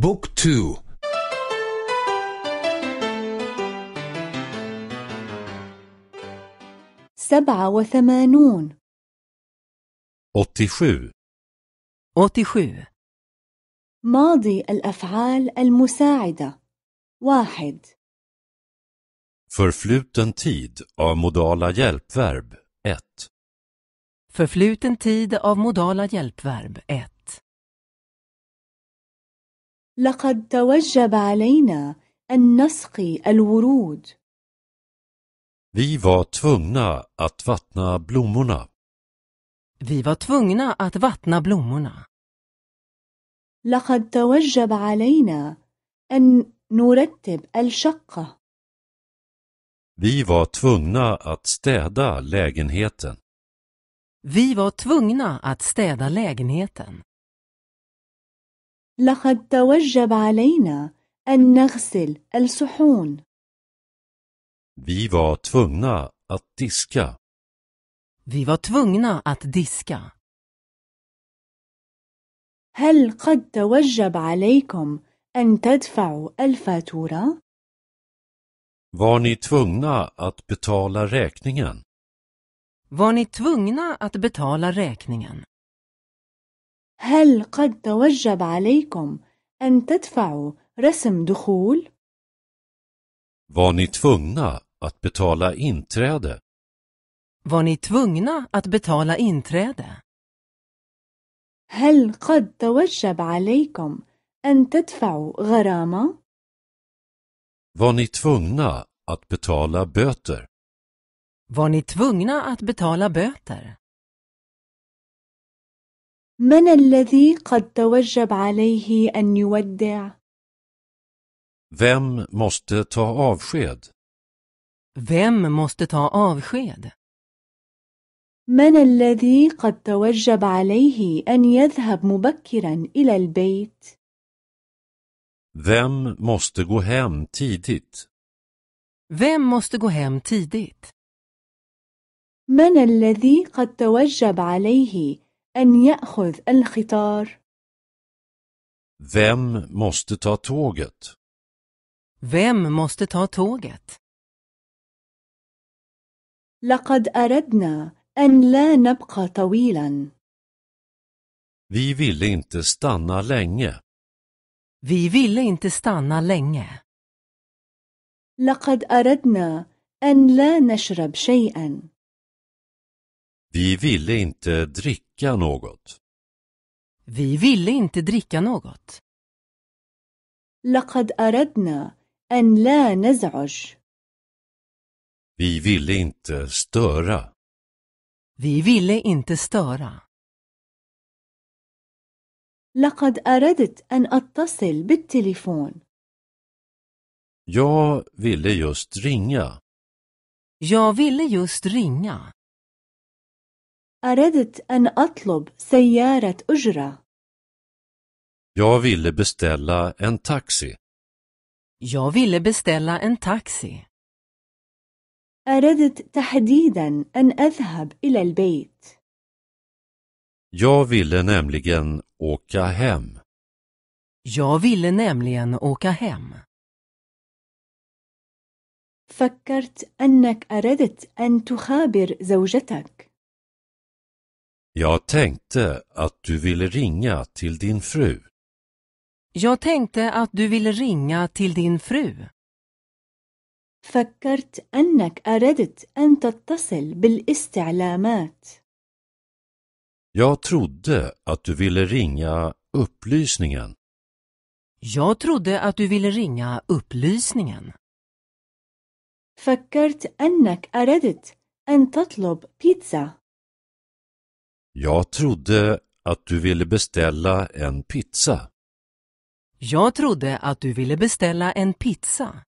بوك تو سبعة وثمانون أتشو أتشو ماضي الأفعال المساعدة واحد Förfluten tid av modala hjälpverb 1 Förfluten tid av modala hjälpverb 1 لقد توجب علينا أن نسقي الورود. Vi var tvungna att vattna blommorna. Vi var tvungna att vattna blommorna. لقد توجب علينا أن نرتب الشقة. Vi var tvungna att städa lägenheten. Vi var tvungna att städa lägenheten. لقد توجب علينا أن نغسل الصحون. Vi var tvungna att diska. Vi var tvungna att diska. هل قد توجب عليكم أن تدفعوا الفاتورة؟ Var ni tvungna att betala räkningen? Var ni tvungna att betala räkningen? هل قد توجب عليكم أن تدفعوا رسم دخول؟ Var ni tvungna att betala inträde? Var ni tvungna att betala inträde? هل قد توجب عليكم أن تدفعوا غرامة؟ Var ni tvungna att betala böter? Var ni tvungna att betala böter? من الذي قد توجب عليه أن يودع؟ Vem måste ta avsked? Vem måste ta avsked? من الذي قد توجب عليه أن يذهب مبكرا إلى البيت؟ Vem måste gå hem tidigt? Vem måste gå hem tidigt? من الذي قد توجب عليه أن يأخذ القطار؟ Vem måste ta tåget? Vem måste ta tåget? لقد أردنا أن لا نبقى طويلا. Vi ville inte stanna länge. Vi ville inte stanna länge. لقد أردنا أن لا نشرب شيئا. Vi ville inte dricka något. Vi ville inte dricka något. لقد أردنا أن لا نزعج. Vi ville inte störa. Vi ville inte störa. لقد أردت أن أتصل بالتليفون. Jag ville just ringa. Jag ville just ringa. أردت أن أطلب سيارة أجرة. Jag ville beställa en taxi. Jag ville beställa en taxi. أردت تحديدا أن أذهب إلى البيت. Jag ville nämligen åka hem. Jag ville nämligen åka hem. فكرت أنك أردت أن تخابر زوجتك. Jag tänkte att du ville ringa till din fru. Jag tänkte att du ville ringa till din fru. فكرت أنك أردت أن تتصل بالاستعلامات. Jag trodde att du ville ringa upplysningen. Jag trodde att du ville ringa upplysningen. فكرت أنك أردت أن تطلب بيتزا. Jag trodde att du ville beställa en pizza. Jag trodde att du ville beställa en pizza.